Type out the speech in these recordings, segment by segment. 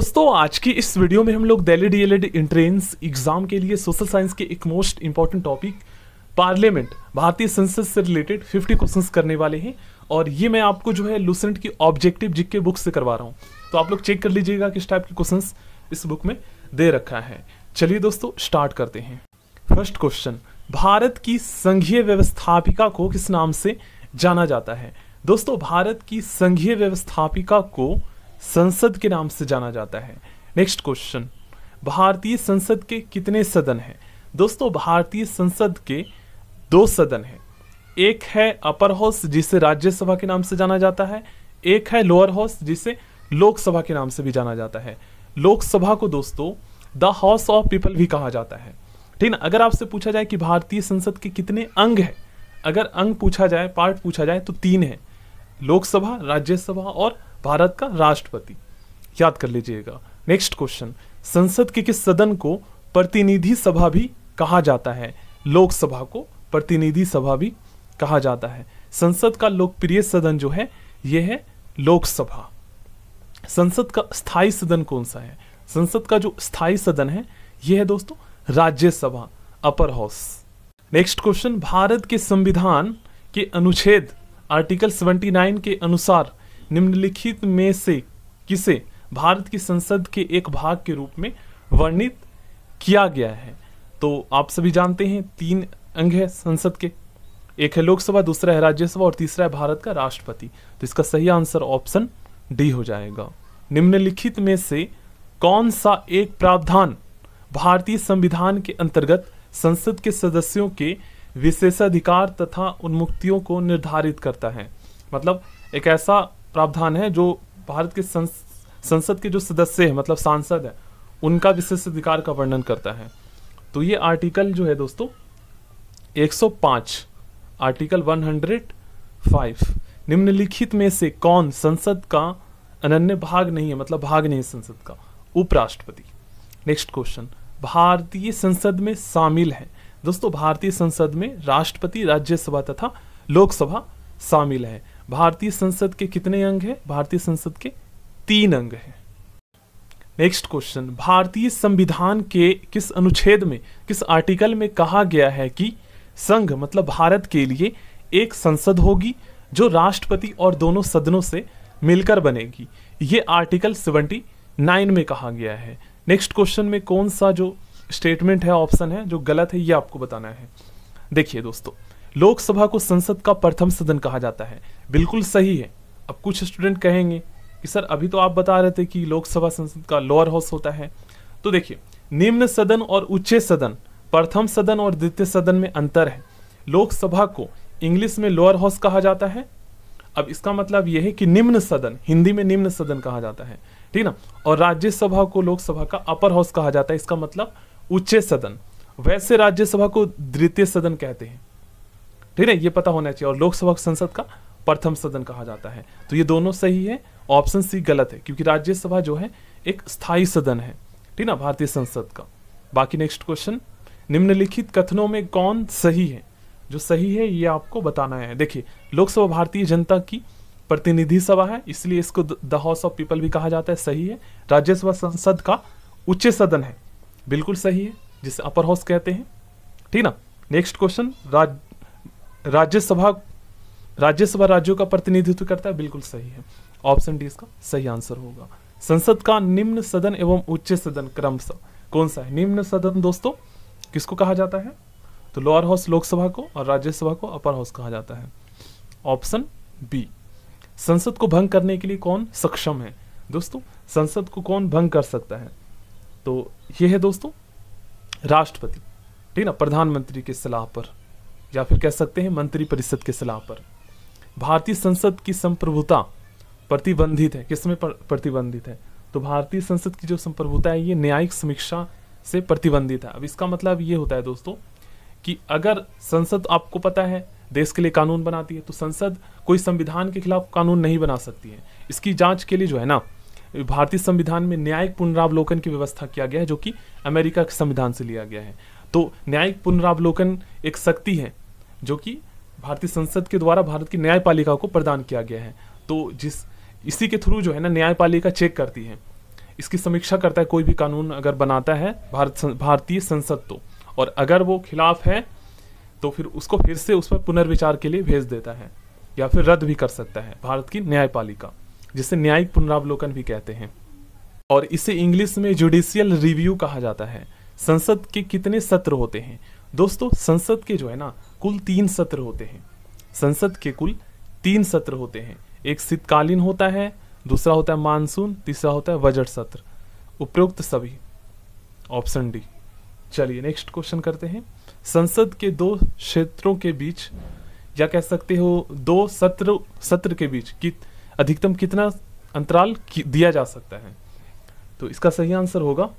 दोस्तों आज की इस वीडियो में हम लोग दिल्ली डीएलएड एंट्रेंस एग्जाम के लिए सोशल साइंस के एक मोस्ट इंपॉर्टेंट टॉपिक पार्लियामेंट भारतीय संसद से रिलेटेड 50 क्वेश्चंस करने वाले हैं और ये मैं आपको जो है लूसेंट की ऑब्जेक्टिव जिक के बुक से करवा रहा हूँ तो आप लोग चेक कर लीजिएगा किस टाइप के क्वेश्चन इस बुक में दे रखा है चलिए दोस्तों स्टार्ट करते हैं फर्स्ट क्वेश्चन भारत की संघीय व्यवस्थापिका को किस नाम से जाना जाता है दोस्तों भारत की संघीय व्यवस्थापिका को संसद के नाम से जाना जाता है नेक्स्ट क्वेश्चन भारतीय संसद के कितने सदन हैं दोस्तों भारतीय संसद के दो सदन हैं एक है अपर हाउस जिसे राज्यसभा के नाम से जाना जाता है एक है लोअर हाउस जिसे लोकसभा के नाम से भी जाना जाता है लोकसभा को दोस्तों द हाउस ऑफ पीपल भी कहा जाता है ठीक ना अगर आपसे पूछा जाए कि भारतीय संसद के कितने अंग हैं अगर अंग पूछा जाए पार्ट पूछा जाए तो तीन है लोकसभा राज्यसभा और भारत का राष्ट्रपति याद कर लीजिएगा नेक्स्ट क्वेश्चन संसद के किस सदन को प्रतिनिधि सभा भी कहा जाता है लोकसभा को प्रतिनिधि सभा भी कहा जाता है संसद का लोकप्रिय सदन जो है यह है लोकसभा संसद का स्थायी सदन कौन सा है संसद का जो स्थायी सदन है यह है दोस्तों Rajya Sabha upper house next question Bharat के संविधान के अनुच्छेद आर्टिकल 79 के अनुसार निम्नलिखित में से किसे भारत की संसद के एक भाग के रूप में वर्णित किया गया है तो आप सभी जानते हैं तीन अंग है संसद के एक है लोकसभा दूसरा है राज्यसभा और तीसरा है भारत का राष्ट्रपति तो इसका सही आंसर ऑप्शन डी हो जाएगा निम्नलिखित में से कौन सा एक प्रावधान भारतीय संविधान के अंतर्गत संसद के सदस्यों के विशेषाधिकार तथा उन्मुक्तियों को निर्धारित करता है मतलब एक ऐसा प्रावधान है जो भारत के संस, संसद के जो सदस्य हैं मतलब सांसद हैं उनका विशेष अधिकार का वर्णन करता है तो ये आर्टिकल जो है दोस्तों 105 आर्टिकल 105 निम्नलिखित में से कौन संसद का अनन्य भाग नहीं है मतलब भाग नहीं है संसद का उपराष्ट्रपति नेक्स्ट क्वेश्चन भारतीय संसद में शामिल है दोस्तों भारतीय संसद में राष्ट्रपति राज्यसभा तथा लोकसभा शामिल है भारतीय संसद के कितने अंग हैं भारतीय संसद के तीन अंग हैं नेक्स्ट क्वेश्चन भारतीय संविधान के किस अनुच्छेद में किस आर्टिकल में कहा गया है कि संघ मतलब भारत के लिए एक संसद होगी जो राष्ट्रपति और दोनों सदनों से मिलकर बनेगी ये आर्टिकल 79 में कहा गया है नेक्स्ट क्वेश्चन में कौन सा जो स्टेटमेंट है ऑप्शन है जो गलत है ये आपको बताना है देखिए दोस्तों लोकसभा को संसद का प्रथम सदन कहा जाता है बिल्कुल सही है अब कुछ स्टूडेंट कहेंगे कि सर अभी तो आप बता रहे थे कि लोकसभा संसद का लोअर हाउस होता है तो देखिए निम्न सदन और उच्च सदन प्रथम सदन और द्वितीय सदन में अंतर है लोकसभा को इंग्लिश में लोअर हाउस कहा जाता है अब इसका मतलब यह है कि निम्न सदन हिंदी में निम्न सदन कहा जाता है ठीक ना और राज्यसभा को लोकसभा का अपर हाउस कहा जाता है इसका मतलब उच्च सदन वैसे राज्यसभा को द्वितीय सदन कहते हैं ठीक है ये पता होना चाहिए और लोकसभा संसद का प्रथम सदन कहा जाता है तो ये दोनों सही है ऑप्शन सी गलत है क्योंकि राज्यसभा जो है एक स्थायी सदन है ठीक ना भारतीय संसद का बाकी नेक्स्ट क्वेश्चन निम्नलिखित कथनों में कौन सही है जो सही है ये आपको बताना है देखिए लोकसभा भारतीय जनता की प्रतिनिधि सभा है इसलिए इसको द हाउस ऑफ पीपल भी कहा जाता है सही है राज्यसभा संसद का उच्च सदन है बिल्कुल सही है जिसे अपर हाउस कहते हैं ठीक ना नेक्स्ट क्वेश्चन राज्य राज्यसभा राज्यसभा राज्यों का प्रतिनिधित्व करता है बिल्कुल सही है ऑप्शन डी इसका सही आंसर होगा संसद का निम्न सदन एवं उच्च सदन क्रम सा कौन सा है निम्न सदन दोस्तों किसको कहा जाता है तो लोअर हाउस लोकसभा को और राज्यसभा को अपर हाउस कहा जाता है ऑप्शन बी संसद को भंग करने के लिए कौन सक्षम है दोस्तों संसद को कौन भंग कर सकता है तो यह है दोस्तों राष्ट्रपति ठीक ना प्रधानमंत्री की सलाह पर या फिर कह सकते हैं मंत्री परिषद के सलाह पर भारतीय संसद की संप्रभुता प्रतिबंधित है किसमें प्रतिबंधित है तो भारतीय संसद की जो संप्रभुता है ये न्यायिक समीक्षा से प्रतिबंधित है अब इसका मतलब ये होता है दोस्तों कि अगर संसद आपको पता है देश के लिए कानून बनाती है तो संसद कोई संविधान के खिलाफ कानून नहीं बना सकती है इसकी जांच के लिए जो है ना भारतीय संविधान में न्यायिक पुनरावलोकन की व्यवस्था किया गया है जो कि अमेरिका के संविधान से लिया गया है तो न्यायिक पुनरावलोकन एक शक्ति है जो कि भारतीय संसद के द्वारा भारत की न्यायपालिका को प्रदान किया गया है तो जिस इसी के थ्रू जो है ना न्यायपालिका चेक करती है इसकी समीक्षा करता है कोई भी कानून अगर बनाता है भारत भारतीय संसद तो और अगर वो खिलाफ है तो फिर उसको फिर से उस पर पुनर्विचार के लिए भेज देता है या फिर रद्द भी कर सकता है भारत की न्यायपालिका जिसे न्यायिक पुनरावलोकन भी कहते हैं और इसे इंग्लिश में जुडिशियल रिव्यू कहा जाता है संसद के कितने सत्र होते हैं दोस्तों संसद के जो है ना कुल तीन सत्र होते हैं संसद के कुल तीन सत्र होते हैं एक शीतकालीन होता है दूसरा होता है मानसून तीसरा होता है बजट सत्र उपयुक्त सभी ऑप्शन डी चलिए नेक्स्ट क्वेश्चन करते हैं संसद के दो क्षेत्रों के बीच या कह सकते हो दो सत्र सत्र के बीच कि अधिकतम कितना अंतराल कि, दिया जा सकता है तो इसका सही आंसर होगा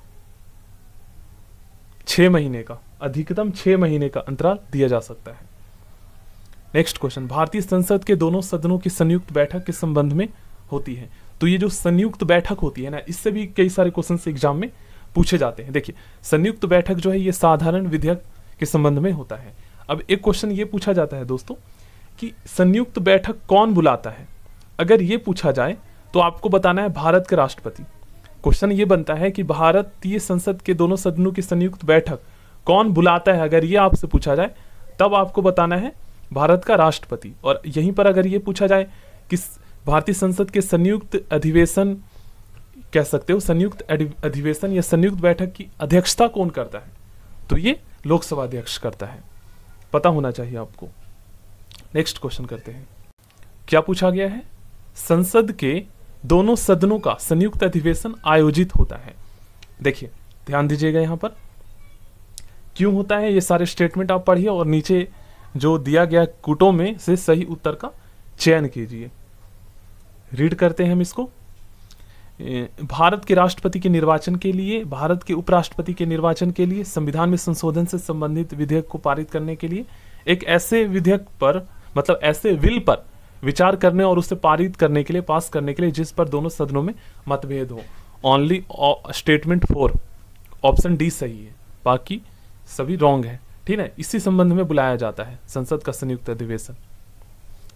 छह महीने का अधिकतम छह महीने का अंतराल दिया जा सकता है नेक्स्ट क्वेश्चन भारतीय संसद के दोनों सदनों की संयुक्त बैठक के संबंध में होती है तो ये जो संयुक्त बैठक होती है ना इससे भी कई सारे क्वेश्चन एग्जाम में पूछे जाते हैं देखिए संयुक्त बैठक जो है ये साधारण विधेयक के संबंध में होता है अब एक क्वेश्चन ये पूछा जाता है दोस्तों कि संयुक्त बैठक कौन बुलाता है अगर ये पूछा जाए तो आपको बताना है भारत के राष्ट्रपति क्वेश्चन ये बनता है कि भारतीय संसद के दोनों सदनों की संयुक्त बैठक कौन बुलाता है अगर ये आपसे पूछा जाए तब आपको बताना है भारत का राष्ट्रपति और यहीं पर अगर ये पूछा जाए कि भारतीय संसद के संयुक्त अधिवेशन कह सकते हो संयुक्त अधिवेशन या संयुक्त बैठक की अध्यक्षता कौन करता है तो ये लोकसभा अध्यक्ष करता है पता होना चाहिए आपको नेक्स्ट क्वेश्चन करते हैं क्या पूछा गया है संसद के दोनों सदनों का संयुक्त अधिवेशन आयोजित होता है देखिए ध्यान दीजिएगा यहां पर क्यों होता है ये सारे स्टेटमेंट आप पढ़िए और नीचे जो दिया गया कुटों में से सही उत्तर का चयन कीजिए रीड करते हैं हम इसको भारत के राष्ट्रपति के निर्वाचन के लिए भारत के उपराष्ट्रपति के निर्वाचन के लिए संविधान में संशोधन से संबंधित विधेयक को पारित करने के लिए एक ऐसे विधेयक पर मतलब ऐसे विल पर विचार करने और उसे पारित करने के लिए पास करने के लिए जिस पर दोनों सदनों में मतभेद हो only statement four option D सही है बाकी सभी रॉन्ग है ठीक है इसी संबंध में बुलाया जाता है संसद का संयुक्त अधिवेशन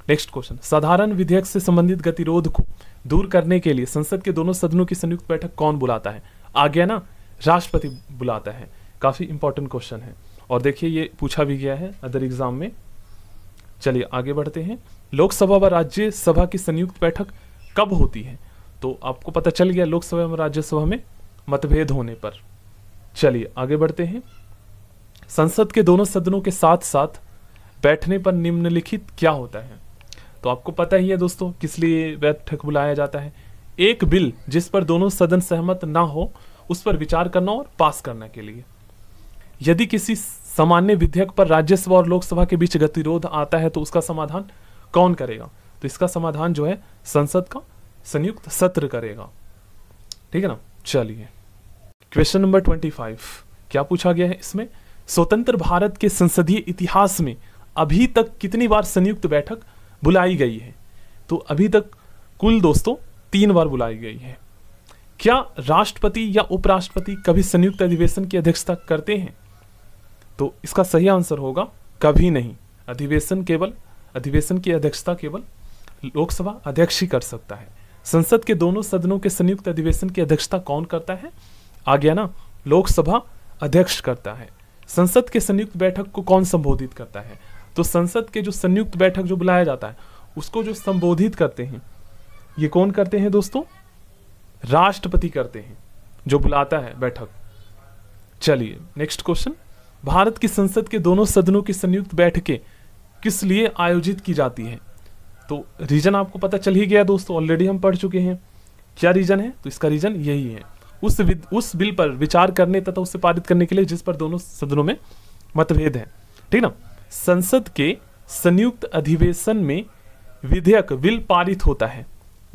नेक्स्ट क्वेश्चन साधारण विधेयक से संबंधित गतिरोध को दूर करने के लिए संसद के दोनों सदनों की संयुक्त बैठक कौन बुलाता है आ गया ना राष्ट्रपति बुलाता है काफ़ी इंपॉर्टेंट क्वेश्चन है और देखिए ये पूछा भी गया है अदर एग्जाम में चलिए आगे बढ़ते हैं लोकसभा व राज्यसभा की संयुक्त बैठक कब होती है तो आपको पता चल गया लोकसभा एवं राज्यसभा में मतभेद होने पर चलिए आगे बढ़ते हैं संसद के दोनों सदनों के साथ साथ बैठने पर निम्नलिखित क्या होता है तो आपको पता ही है दोस्तों किस लिए बैठक बुलाया जाता है एक बिल जिस पर दोनों सदन सहमत ना हो उस पर विचार करना और पास करना के लिए यदि किसी सामान्य विधेयक पर राज्यसभा और लोकसभा के बीच गतिरोध आता है तो उसका समाधान कौन करेगा तो इसका समाधान जो है संसद का संयुक्त सत्र करेगा ठीक है ना चलिए क्वेश्चन नंबर ट्वेंटी फाइव क्या पूछा गया है इसमें स्वतंत्र भारत के संसदीय इतिहास में अभी तक कितनी बार संयुक्त बैठक बुलाई गई है तो अभी तक कुल दोस्तों तीन बार बुलाई गई है क्या राष्ट्रपति या उपराष्ट्रपति कभी संयुक्त अधिवेशन की अध्यक्षता करते हैं तो इसका सही आंसर होगा कभी नहीं अधिवेशन केवल अधिवेशन की अध्यक्षता केवल लोकसभा अध्यक्ष ही कर सकता है संसद के दोनों सदनों के संयुक्त अधिवेशन की अध्यक्षता कौन करता है आ गया ना लोकसभा अध्यक्ष करता है संसद के संयुक्त बैठक को कौन संबोधित करता है तो संसद के जो संयुक्त बैठक जो बुलाया जाता है उसको जो संबोधित करते हैं ये कौन करते हैं दोस्तों राष्ट्रपति करते हैं जो बुलाता है बैठक चलिए नेक्स्ट क्वेश्चन भारत की संसद के दोनों सदनों की संयुक्त बैठकें किस लिए आयोजित की जाती है तो रीज़न आपको पता चल ही गया दोस्तों ऑलरेडी हम पढ़ चुके हैं क्या रीज़न है तो इसका रीज़न यही है उस उस बिल पर विचार करने तथा उसे पारित करने के लिए जिस पर दोनों सदनों में मतभेद है ठीक ना संसद के संयुक्त अधिवेशन में विधेयक बिल पारित होता है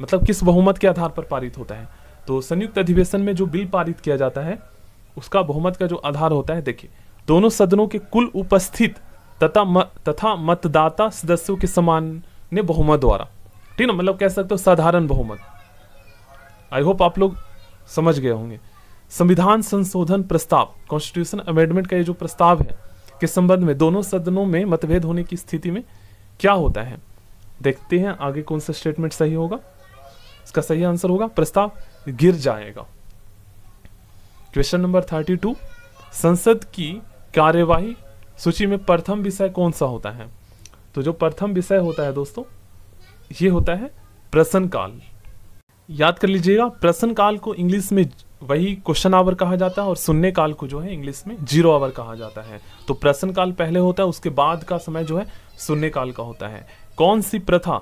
मतलब किस बहुमत के आधार पर पारित होता है तो संयुक्त अधिवेशन में जो बिल पारित किया जाता है उसका बहुमत का जो आधार होता है देखिए दोनों सदनों के कुल उपस्थित तथा म, तथा मतदाता सदस्यों के समान ने बहुमत द्वारा ठीक ना मतलब कह सकते हो साधारण बहुमत आई होप आप लोग समझ गए होंगे संविधान संशोधन प्रस्ताव कॉन्स्टिट्यूशन अमेंडमेंट का ये जो प्रस्ताव है के संबंध में दोनों सदनों में मतभेद होने की स्थिति में क्या होता है देखते हैं आगे कौन सा स्टेटमेंट सही होगा इसका सही आंसर होगा प्रस्ताव गिर जाएगा क्वेश्चन नंबर थर्टी टू संसद की कार्यवाही सूची में प्रथम विषय कौन सा होता है तो जो प्रथम विषय होता है दोस्तों ये होता है प्रश्न काल याद कर लीजिएगा प्रश्न काल को इंग्लिश में वही क्वेश्चन आवर कहा जाता है और सुनने काल को जो है इंग्लिश में जीरो आवर कहा जाता है तो प्रश्न काल पहले होता है उसके बाद का समय जो है सुनने काल का होता है कौन सी प्रथा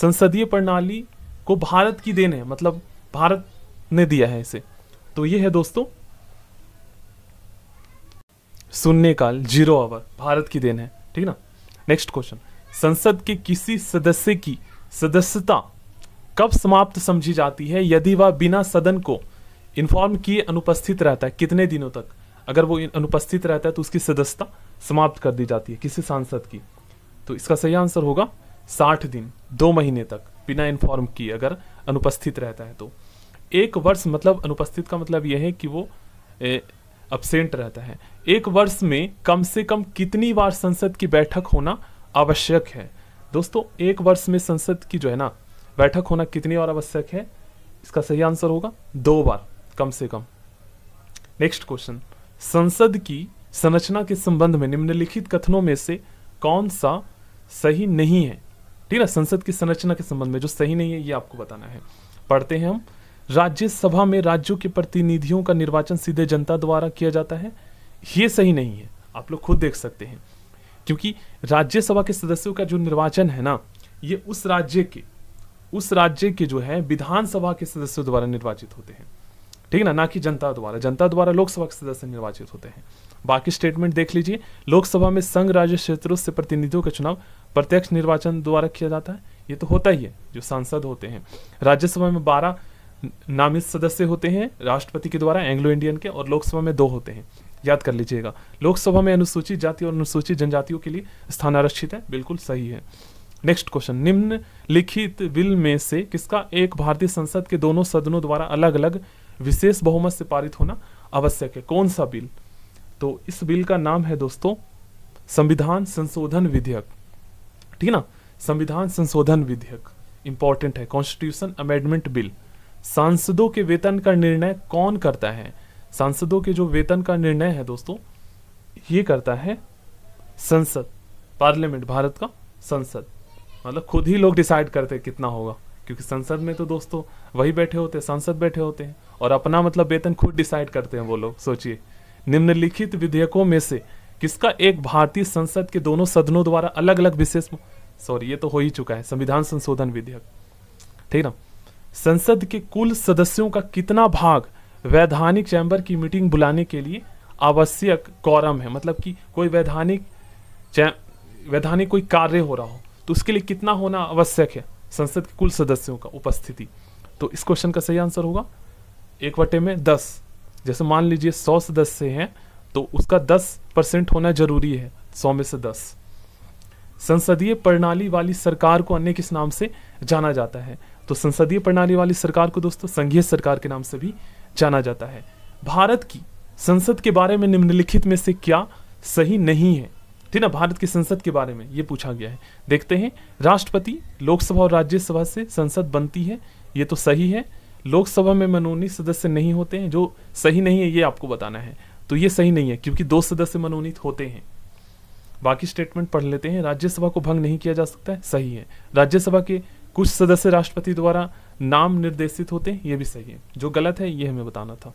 संसदीय प्रणाली को भारत की देन है मतलब भारत ने दिया है इसे तो ये है दोस्तों सुनने का जीरो आवर भारत की देन है ठीक है ना नेक्स्ट क्वेश्चन संसद के किसी सदस्य की सदस्यता कब समाप्त समझी जाती है यदि वह बिना सदन को इन्फॉर्म किए अनुपस्थित रहता है कितने दिनों तक अगर वो अनुपस्थित रहता है तो उसकी सदस्यता समाप्त कर दी जाती है किसी सांसद की तो इसका सही आंसर होगा साठ दिन दो महीने तक बिना इन्फॉर्म किए अगर अनुपस्थित रहता है तो एक वर्ष मतलब अनुपस्थित का मतलब यह है कि वो अब्सेंट रहता है एक वर्ष में कम से कम कितनी बार संसद की बैठक होना आवश्यक है दोस्तों एक वर्ष में संसद की जो है ना बैठक होना कितनी बार आवश्यक है इसका सही आंसर होगा दो बार कम से कम नेक्स्ट क्वेश्चन संसद की संरचना के संबंध में निम्नलिखित कथनों में से कौन सा सही नहीं है ठीक है संसद की संरचना के संबंध में जो सही नहीं है ये आपको बताना है पढ़ते हैं हम राज्यसभा में राज्यों के प्रतिनिधियों का निर्वाचन सीधे जनता द्वारा किया जाता है ये सही नहीं है आप लोग खुद देख सकते हैं क्योंकि राज्यसभा के सदस्यों का जो निर्वाचन है ना ये उस राज्य के उस राज्य के जो है विधानसभा के सदस्यों द्वारा निर्वाचित होते हैं ठीक है ना ना कि जनता द्वारा जनता द्वारा लोकसभा के सदस्य निर्वाचित होते हैं बाकी स्टेटमेंट देख लीजिए लोकसभा में संघ राज्य क्षेत्रों से प्रतिनिधियों का चुनाव प्रत्यक्ष निर्वाचन द्वारा किया जाता है ये तो होता ही है जो सांसद होते हैं राज्यसभा में बारह नामित सदस्य होते हैं राष्ट्रपति के द्वारा एंग्लो इंडियन के और लोकसभा में दो होते हैं याद कर लीजिएगा लोकसभा में अनुसूचित जाति और अनुसूचित जनजातियों के लिए स्थान आरक्षित है बिल्कुल सही है नेक्स्ट क्वेश्चन निम्न लिखित बिल में से किसका एक भारतीय संसद के दोनों सदनों द्वारा अलग अलग विशेष बहुमत से पारित होना आवश्यक है कौन सा बिल तो इस बिल का नाम है दोस्तों संविधान संशोधन विधेयक ठीक है ना संविधान संशोधन विधेयक इंपॉर्टेंट है कॉन्स्टिट्यूशन अमेंडमेंट बिल सांसदों के वेतन का निर्णय कौन करता है सांसदों के जो वेतन का निर्णय है दोस्तों ये करता है संसद पार्लियामेंट भारत का संसद मतलब खुद ही लोग डिसाइड करते हैं कितना होगा क्योंकि संसद में तो दोस्तों वही बैठे होते हैं सांसद बैठे होते हैं और अपना मतलब वेतन खुद डिसाइड करते हैं वो लोग सोचिए निम्नलिखित विधेयकों में से किसका एक भारतीय संसद के दोनों सदनों द्वारा अलग अलग विशेष सॉरी ये तो हो ही चुका है संविधान संशोधन विधेयक ठीक ना संसद के कुल सदस्यों का कितना भाग वैधानिक चैम्बर की मीटिंग बुलाने के लिए आवश्यक कॉरम है मतलब कि कोई वैधानिक वैधानिक कोई कार्य हो रहा हो तो उसके लिए कितना होना आवश्यक है संसद के कुल सदस्यों का उपस्थिति तो इस क्वेश्चन का सही आंसर होगा एक वटे में दस जैसे मान लीजिए सौ सदस्य हैं तो उसका दस परसेंट होना जरूरी है सौ में से दस संसदीय प्रणाली वाली सरकार को अन्य किस नाम से जाना जाता है तो संसदीय प्रणाली वाली सरकार को दोस्तों संघीय सरकार के नाम से भी जाना जाता है भारत की संसद के बारे में निम्नलिखित में से क्या सही नहीं है ठीक ना भारत की संसद के बारे में ये पूछा गया है देखते हैं राष्ट्रपति लोकसभा और राज्यसभा से संसद बनती है ये तो सही है लोकसभा में मनोनीत सदस्य नहीं होते हैं जो सही नहीं है ये आपको बताना है तो ये सही नहीं है क्योंकि दो सदस्य मनोनीत होते हैं बाकी स्टेटमेंट पढ़ लेते हैं राज्यसभा को भंग नहीं किया जा सकता है सही है राज्यसभा के कुछ सदस्य राष्ट्रपति द्वारा नाम निर्देशित होते हैं ये भी सही है जो गलत है ये हमें बताना था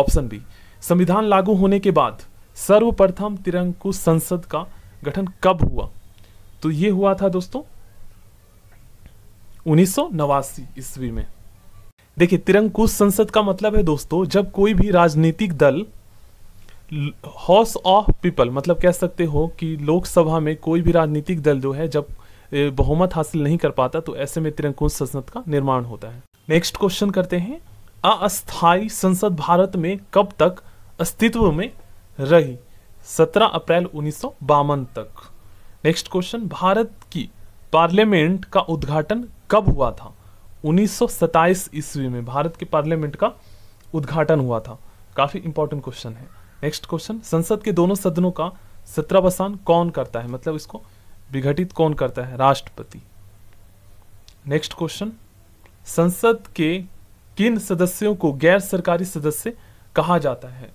ऑप्शन बी संविधान लागू होने के बाद सर्वप्रथम तिरंकुश संसद का गठन कब हुआ तो ये हुआ था दोस्तों उन्नीस ईस्वी में देखिए तिरंकुश संसद का मतलब है दोस्तों जब कोई भी राजनीतिक दल हाउस ऑफ पीपल मतलब कह सकते हो कि लोकसभा में कोई भी राजनीतिक दल जो है जब बहुमत हासिल नहीं कर पाता तो ऐसे में तिरंकुश संसद का निर्माण होता है नेक्स्ट क्वेश्चन करते हैं अस्थायी संसद भारत में कब तक अस्तित्व में रही 17 अप्रैल उन्नीस तक नेक्स्ट क्वेश्चन भारत की पार्लियामेंट का उद्घाटन कब हुआ था उन्नीस ईस्वी में भारत के पार्लियामेंट का उद्घाटन हुआ था काफ़ी इंपॉर्टेंट क्वेश्चन है नेक्स्ट क्वेश्चन संसद के दोनों सदनों का सत्रावसान कौन करता है मतलब इसको विघटित कौन करता है राष्ट्रपति नेक्स्ट क्वेश्चन संसद के किन सदस्यों को गैर सरकारी सदस्य कहा जाता है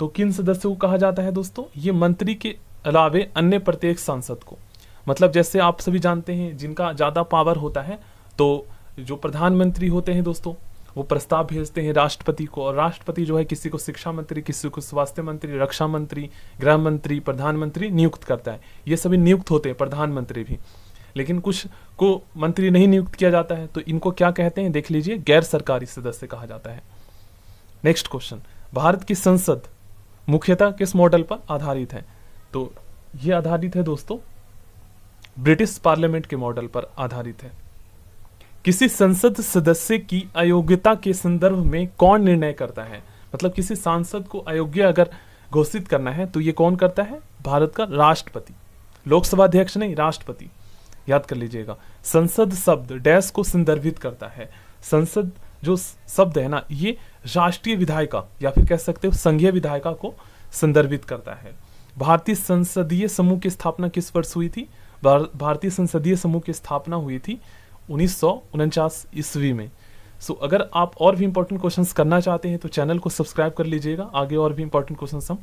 तो किन सदस्यों को कहा जाता है दोस्तों ये मंत्री के अलावे अन्य प्रत्येक सांसद को मतलब जैसे आप सभी जानते हैं जिनका ज़्यादा पावर होता है तो जो प्रधानमंत्री होते हैं दोस्तों वो प्रस्ताव भेजते हैं राष्ट्रपति को और राष्ट्रपति जो है किसी को शिक्षा मंत्री किसी को स्वास्थ्य मंत्री रक्षा मंत्री गृह मंत्री प्रधानमंत्री नियुक्त करता है ये सभी नियुक्त होते हैं प्रधानमंत्री भी लेकिन कुछ को मंत्री नहीं नियुक्त किया जाता है तो इनको क्या कहते हैं देख लीजिए गैर सरकारी सदस्य कहा जाता है नेक्स्ट क्वेश्चन भारत की संसद मुख्यतः किस मॉडल पर आधारित है तो ये आधारित है दोस्तों ब्रिटिश पार्लियामेंट के मॉडल पर आधारित है किसी संसद सदस्य की अयोग्यता के संदर्भ में कौन निर्णय करता है मतलब किसी सांसद को अयोग्य अगर घोषित करना है तो ये कौन करता है भारत का राष्ट्रपति लोकसभा अध्यक्ष नहीं राष्ट्रपति याद कर लीजिएगा संसद शब्द डैश को संदर्भित करता है संसद जो शब्द है ना ये राष्ट्रीय विधायिका या फिर कह सकते हो संघीय विधायिका को संदर्भित करता है भारतीय संसदीय समूह की स्थापना किस वर्ष हुई थी भारतीय संसदीय समूह की स्थापना हुई थी उन्नीस ईस्वी में सो so, अगर आप और भी इंपॉर्टेंट क्वेश्चंस करना चाहते हैं तो चैनल को सब्सक्राइब कर लीजिएगा आगे और भी इंपॉर्टेंट क्वेश्चंस हम